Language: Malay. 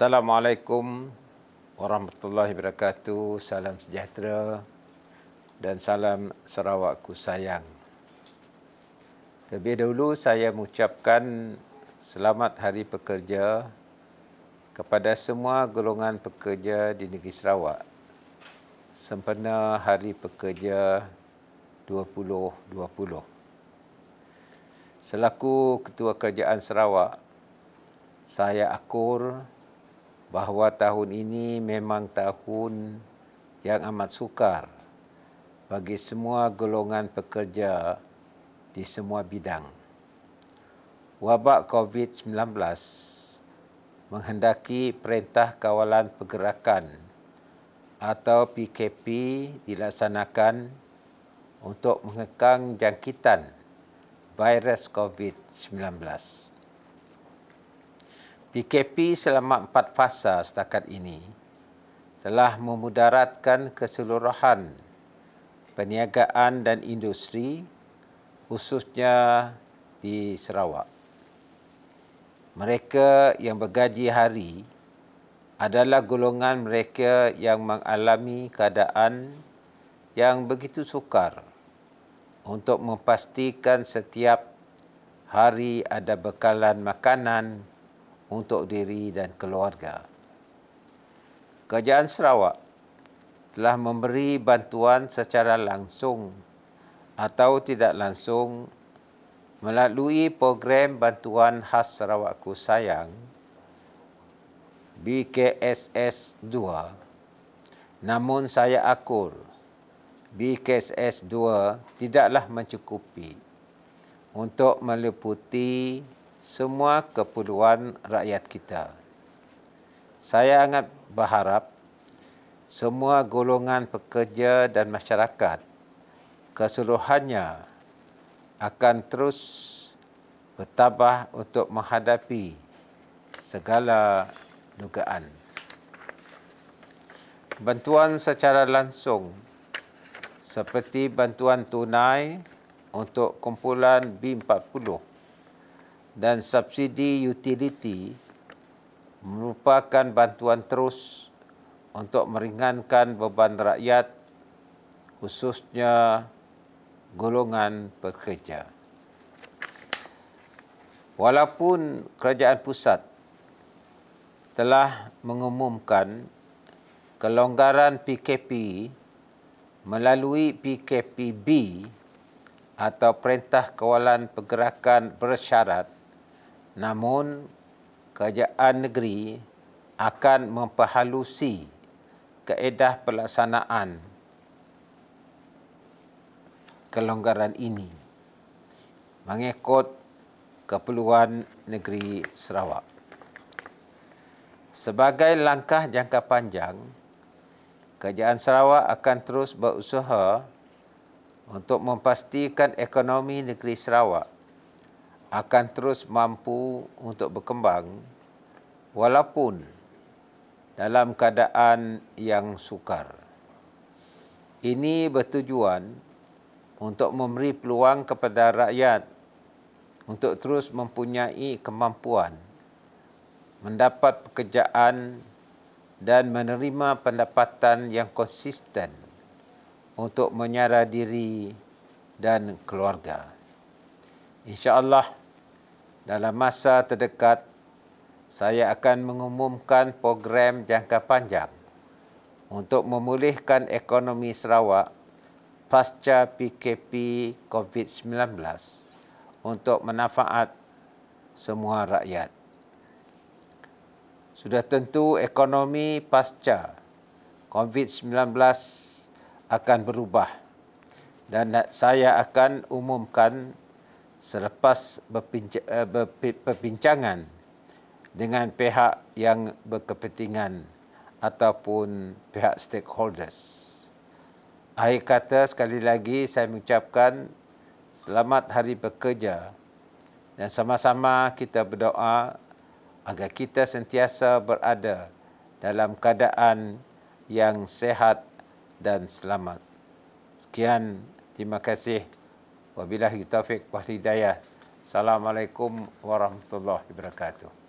Assalamualaikum warahmatullahi wabarakatuh. Salam sejahtera dan salam Sarawakku sayang. Terlebih dahulu saya mengucapkan selamat hari pekerja kepada semua golongan pekerja di negeri Sarawak. Sempena Hari Pekerja 2020. Selaku Ketua Kerajaan Sarawak, saya akur bahawa tahun ini memang tahun yang amat sukar bagi semua golongan pekerja di semua bidang. Wabak COVID-19 menghendaki Perintah Kawalan Pergerakan atau PKP dilaksanakan untuk mengekang jangkitan virus COVID-19. PKP selama empat fasa setakat ini telah memudaratkan keseluruhan perniagaan dan industri khususnya di Sarawak. Mereka yang bergaji hari adalah golongan mereka yang mengalami keadaan yang begitu sukar untuk memastikan setiap hari ada bekalan makanan untuk diri dan keluarga. Kerajaan Sarawak telah memberi bantuan secara langsung atau tidak langsung melalui program bantuan khas Sarawakku Sayang BKSS 2. Namun saya akur BKSS 2 tidaklah mencukupi untuk meliputi semua keperluan rakyat kita. Saya sangat berharap semua golongan pekerja dan masyarakat keseluruhannya akan terus bertabah untuk menghadapi segala dugaan. Bantuan secara langsung seperti bantuan tunai untuk kumpulan B40 dan subsidi utiliti merupakan bantuan terus untuk meringankan beban rakyat khususnya golongan pekerja. Walaupun kerajaan pusat telah mengumumkan kelonggaran PKP melalui PKPB atau Perintah Kawalan Pergerakan Bersyarat namun kerajaan negeri akan memperhalusi kaedah pelaksanaan kelonggaran ini mengikut keperluan negeri Sarawak. Sebagai langkah jangka panjang, kerajaan Sarawak akan terus berusaha untuk memastikan ekonomi negeri Sarawak akan terus mampu untuk berkembang walaupun dalam keadaan yang sukar. Ini bertujuan untuk memberi peluang kepada rakyat untuk terus mempunyai kemampuan mendapat pekerjaan dan menerima pendapatan yang konsisten untuk menyara diri dan keluarga. Insya Allah. Dalam masa terdekat, saya akan mengumumkan program jangka panjang untuk memulihkan ekonomi Sarawak pasca PKP COVID-19 untuk manfaat semua rakyat. Sudah tentu ekonomi pasca COVID-19 akan berubah dan saya akan umumkan selepas eh, perbincangan dengan pihak yang berkepentingan ataupun pihak stakeholders. Akhir kata sekali lagi saya mengucapkan selamat hari bekerja dan sama-sama kita berdoa agar kita sentiasa berada dalam keadaan yang sehat dan selamat. Sekian, terima kasih. Wabillahi taufiq wa hidayah. Assalamualaikum warahmatullahi wabarakatuh.